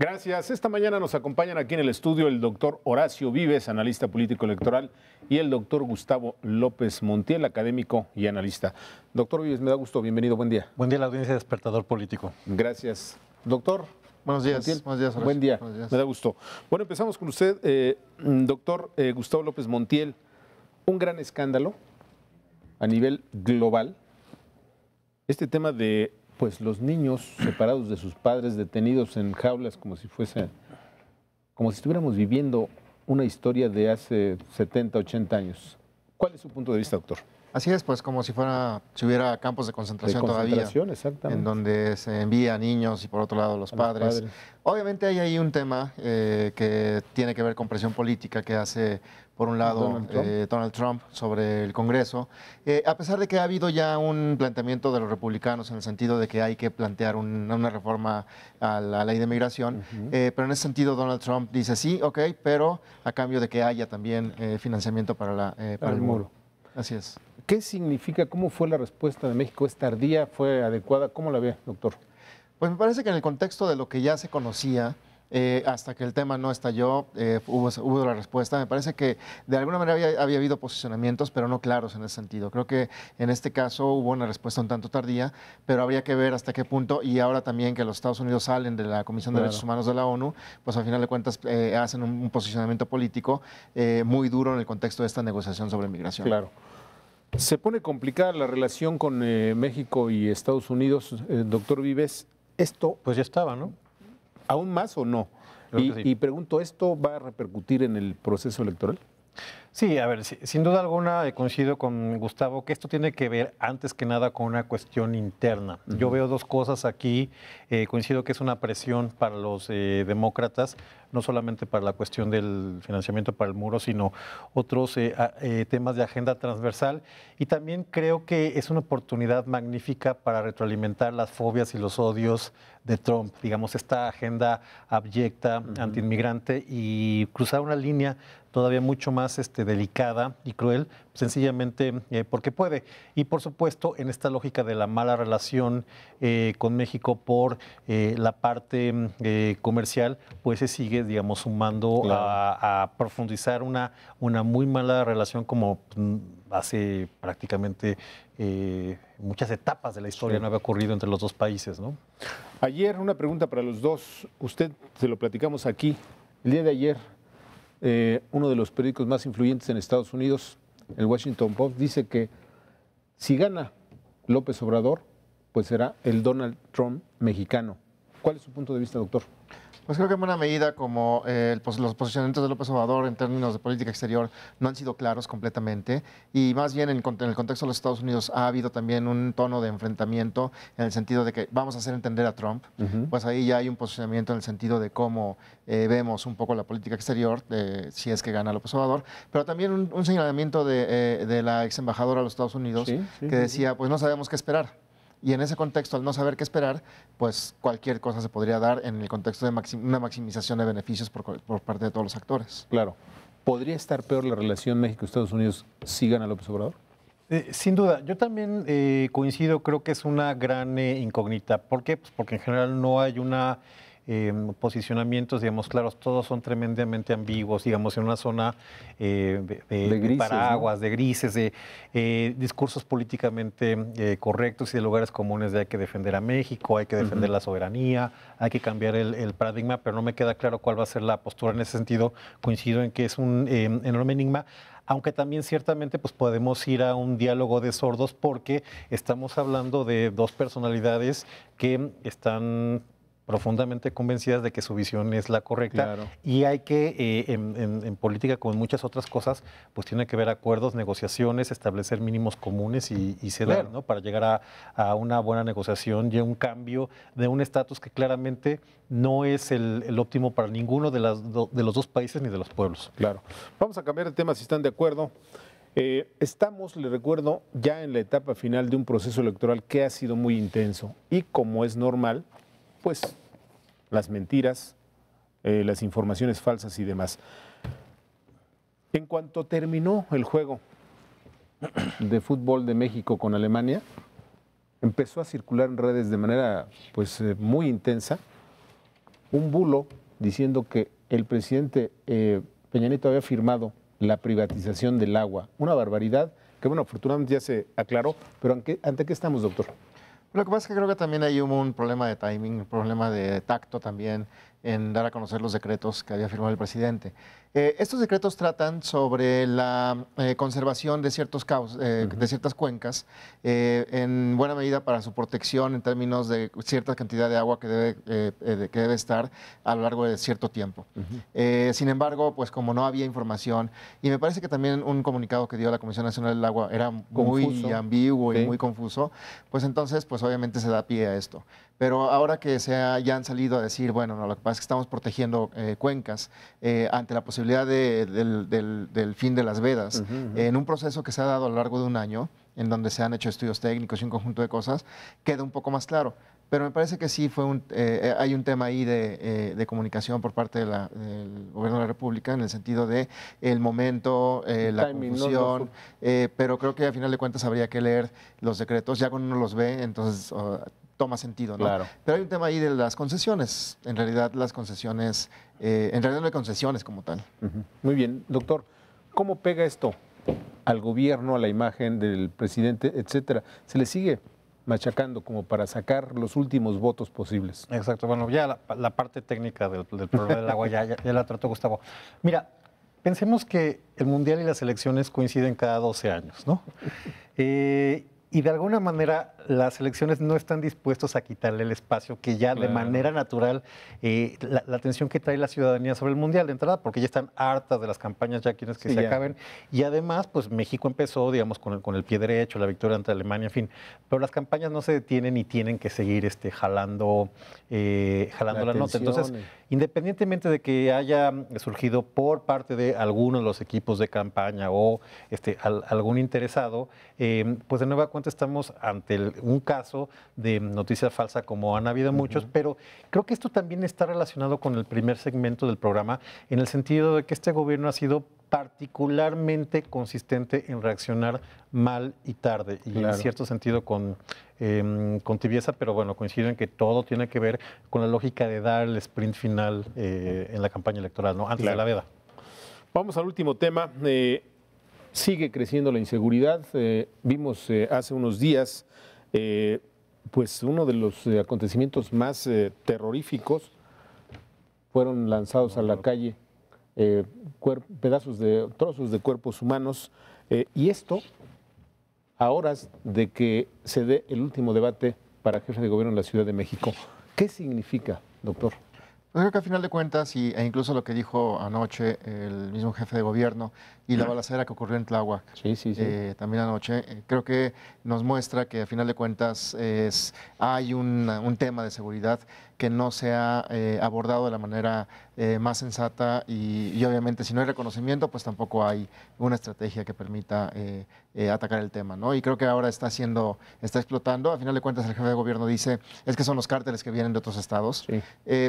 Gracias. Esta mañana nos acompañan aquí en el estudio el doctor Horacio Vives, analista político electoral, y el doctor Gustavo López Montiel, académico y analista. Doctor Vives, me da gusto. Bienvenido. Buen día. Buen día a la audiencia de Despertador Político. Gracias. Doctor. Buenos días. buenos días buen día. Me da gusto. Bueno, empezamos con usted, eh, doctor eh, Gustavo López Montiel. Un gran escándalo a nivel global. Este tema de pues los niños separados de sus padres, detenidos en jaulas como si fuese, como si estuviéramos viviendo una historia de hace 70, 80 años. ¿Cuál es su punto de vista, doctor? Así es, pues como si fuera, si hubiera campos de concentración, todavía, en donde se envía a niños y por otro lado los, padres. los padres. Obviamente hay ahí un tema eh, que tiene que ver con presión política que hace por un lado Donald Trump, eh, sobre el Congreso, eh, a pesar de que ha habido ya un planteamiento de los republicanos en el sentido de que hay que plantear una reforma a la ley de migración, eh, pero en ese sentido Donald Trump dice sí, ok, pero a cambio de que haya también financiamiento para, el muro. Así es. ¿Qué significa? ¿Cómo fue la respuesta de México? ¿Esta tardía? ¿Fue adecuada? ¿Cómo la ve, doctor? Pues me parece que en el contexto de lo que ya se conocía, eh, hasta que el tema no estalló, eh, hubo, hubo, la respuesta. Me parece que de alguna manera había, habido posicionamientos, pero no claros en ese sentido. Creo que en este caso hubo una respuesta un tanto tardía, pero habría que ver hasta qué punto, y ahora también que los Estados Unidos salen de la Comisión de Derechos Humanos de la ONU, pues al final de cuentas eh, hacen un, un, posicionamiento político muy duro en el contexto de esta negociación sobre migración. Claro. Se pone complicada la relación con México y Estados Unidos, doctor Vives. Esto pues ya estaba, ¿no? aún más o no? y pregunto, ¿esto va a repercutir en el proceso electoral? Sí, a ver, sin duda alguna eh, coincido con Gustavo que esto tiene que ver antes que nada con una cuestión interna. Yo veo dos cosas aquí, eh, coincido que es una presión para los eh, demócratas, no solamente para la cuestión del financiamiento para el muro, sino otros temas de agenda transversal. Y también creo que es una oportunidad magnífica para retroalimentar las fobias y los odios de Trump, digamos, esta agenda abyecta, antiinmigrante, y cruzar una línea todavía mucho más... Este, este, delicada y cruel, sencillamente eh, porque puede. Y por supuesto, en esta lógica de la mala relación eh, con México por eh, la parte comercial, pues se sigue, digamos, sumando a, profundizar una, una muy mala relación como mm, hace prácticamente muchas etapas de la historia no había ocurrido entre los dos países. ¿no? Ayer, una pregunta para los dos. Usted se lo platicamos aquí. El día de ayer, eh, uno de los periódicos más influyentes en Estados Unidos, el Washington Post, dice que si gana López Obrador, pues será el Donald Trump mexicano. ¿Cuál es su punto de vista, doctor? Pues creo que en buena medida como eh, los posicionamientos de López Obrador en términos de política exterior no han sido claros completamente y más bien en, el contexto de los Estados Unidos ha habido también un tono de enfrentamiento en el sentido de que vamos a hacer entender a Trump, pues ahí ya hay un posicionamiento en el sentido de cómo eh, vemos un poco la política exterior, de eh, si es que gana López Obrador, pero también un, señalamiento de, la ex embajadora de los Estados Unidos que decía, pues no sabemos qué esperar y en ese contexto, al no saber qué esperar, pues cualquier cosa se podría dar en el contexto de una maximización de beneficios por, parte de todos los actores. Claro. ¿Podría estar peor la relación México-Estados Unidos si gana López Obrador? Eh, sin duda, yo también eh, coincido, creo que es una gran eh, incógnita. ¿Por qué? Pues porque en general no hay una Em, posicionamientos, digamos, claros, todos son tremendamente ambiguos, digamos, en una zona eh, de, paraguas, de grises, de eh, discursos políticamente eh, correctos y de lugares comunes de hay que defender a México, hay que defender la soberanía, hay que cambiar el, paradigma, pero no me queda claro cuál va a ser la postura en ese sentido. Coincido en que es un em, enorme enigma aunque también ciertamente pues podemos ir a un diálogo de sordos porque estamos hablando de dos personalidades que están profundamente convencidas de que su visión es la correcta y hay que, eh, en, política como en muchas otras cosas, pues tiene que ver acuerdos, negociaciones, establecer mínimos comunes y, y ceder, ¿no? Para llegar a, una buena negociación y un cambio de un estatus que claramente no es el, óptimo para ninguno de, las de los dos países ni de los pueblos. Claro. Vamos a cambiar de tema si están de acuerdo. Eh, estamos, le recuerdo, ya en la etapa final de un proceso electoral que ha sido muy intenso y como es normal, pues las mentiras, eh, las informaciones falsas y demás. En cuanto terminó el juego de fútbol de México con Alemania, empezó a circular en redes de manera pues eh, muy intensa un bulo diciendo que el presidente Peñanito eh, Peña Nieto había firmado la privatización del agua, una barbaridad que bueno, afortunadamente ya se aclaró, pero ante qué estamos, doctor? Lo que pasa es que creo que también hay un, problema de timing, un problema de tacto también en dar a conocer los decretos que había firmado el presidente. Eh, estos decretos tratan sobre la eh, conservación de, ciertos caos, eh, de ciertas cuencas, en buena medida para su protección en términos de cierta cantidad de agua que debe, que debe estar a lo largo de cierto tiempo. sin embargo, pues como no había información, y me parece que también un comunicado que dio la Comisión Nacional del Agua era muy ambiguo y muy confuso, pues entonces, pues obviamente se da pie a esto. Pero ahora que se ya han salido a decir, bueno, no, lo que estamos protegiendo eh, cuencas eh, ante la posibilidad del, fin de las vedas, en un proceso que se ha dado a lo largo de un año en donde se han hecho estudios técnicos y un conjunto de cosas, queda un poco más claro. Pero me parece que sí fue un, eh, eh, hay un tema ahí eh, de, comunicación por parte de la, del gobierno de la República en el sentido de el momento, la confusión, pero creo que al final de cuentas habría que leer los decretos, ya cuando uno los ve, entonces toma sentido. ¿no? Claro. Pero hay un tema ahí de las concesiones, en realidad las concesiones, en realidad no hay concesiones como tal. Muy bien, doctor, ¿cómo pega esto al gobierno, a la imagen del presidente, etcétera. Se le sigue machacando como para sacar los últimos votos posibles. Exacto, bueno, ya la, parte técnica del, problema del agua ya, la trató Gustavo. Mira, pensemos que el Mundial y las elecciones coinciden cada 12 años, ¿no? Eh, y de alguna manera las elecciones no están dispuestos a quitarle el espacio que ya de manera natural eh, la, atención que trae la ciudadanía sobre el mundial de entrada porque ya están hartas de las campañas ya quienes que se acaben y además pues México empezó digamos con el, con el pie derecho la victoria ante Alemania en fin pero las campañas no se detienen y tienen que seguir este jalando eh, jalando la, nota entonces independientemente de que haya surgido por parte de algunos de los equipos de campaña o este algún interesado eh, pues de nueva cuenta estamos ante un caso de noticia falsa como han habido muchos, pero creo que esto también está relacionado con el primer segmento del programa, en el sentido de que este gobierno ha sido particularmente consistente en reaccionar mal y tarde, y en cierto sentido con, em, con tibieza, pero bueno, coincido en que todo tiene que ver con la lógica de dar el sprint final eh, en la campaña electoral, ¿no? Antes de la veda. Vamos al último tema. Eh, Sigue creciendo la inseguridad. Eh, vimos eh, hace unos días eh, pues uno de los acontecimientos más terroríficos. Fueron lanzados a la calle pedazos de trozos de cuerpos humanos. y esto a horas de que se dé el último debate para jefe de gobierno en la Ciudad de México. ¿Qué significa, doctor? creo que a final de cuentas, y, e incluso lo que dijo anoche el mismo jefe de gobierno y la balacera que ocurrió en Tláhuac eh, también anoche, eh, creo que nos muestra que a final de cuentas es, hay un, tema de seguridad que no se ha eh, abordado de la manera eh, más sensata y, obviamente si no hay reconocimiento, pues tampoco hay una estrategia que permita eh, eh, atacar el tema, ¿no? Y creo que ahora está siendo, está explotando. A final de cuentas, el jefe de gobierno dice, es que son los cárteles que vienen de otros estados.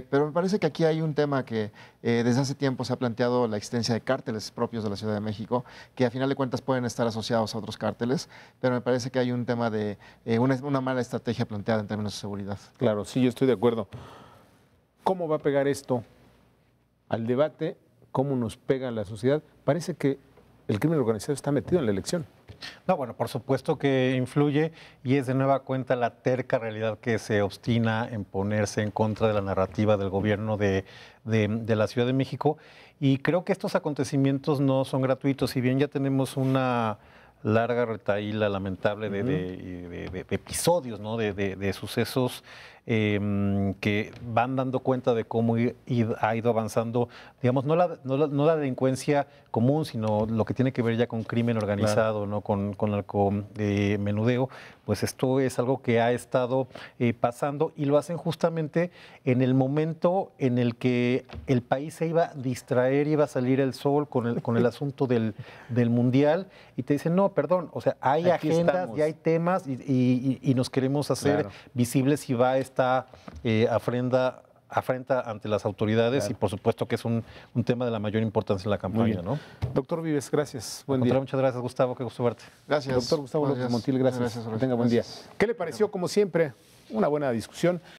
pero me parece que aquí hay un tema que desde hace tiempo se ha planteado la existencia de cárteles propios de la Ciudad de México, que a final de cuentas pueden estar asociados a otros cárteles, pero me parece que hay un tema de una, una mala estrategia planteada en términos de seguridad. Claro, sí, yo estoy de acuerdo. ¿Cómo va a pegar esto al debate cómo nos pega la sociedad. Parece que el crimen organizado está metido en la elección. No, bueno, por supuesto que influye y es de nueva cuenta la terca realidad que se obstina en ponerse en contra de la narrativa del gobierno de, la Ciudad de México. Y creo que estos acontecimientos no son gratuitos, si bien ya tenemos una larga retaíla lamentable de, episodios, ¿no? de sucesos Em, que van dando cuenta de cómo ha ido avanzando, digamos, no la, no, la, delincuencia común, sino lo que tiene que ver ya con crimen organizado, ¿no? con, con eh, menudeo, pues esto es algo que ha estado eh, pasando y lo hacen justamente en el momento en el que el país se iba a distraer, y iba a salir el sol con el, con el asunto del, Mundial y te dicen, no, perdón, o sea, hay agendas y hay temas y, nos queremos hacer visibles y va a está eh, afrenda afrenta ante las autoridades y por supuesto que es un, tema de la mayor importancia en la campaña. ¿no? Doctor Vives, gracias. Buen día. Muchas gracias, Gustavo. Qué gusto verte. Gracias. Doctor Gustavo López Montil, gracias. que tenga buen día. ¿Qué le pareció, como siempre, una buena discusión?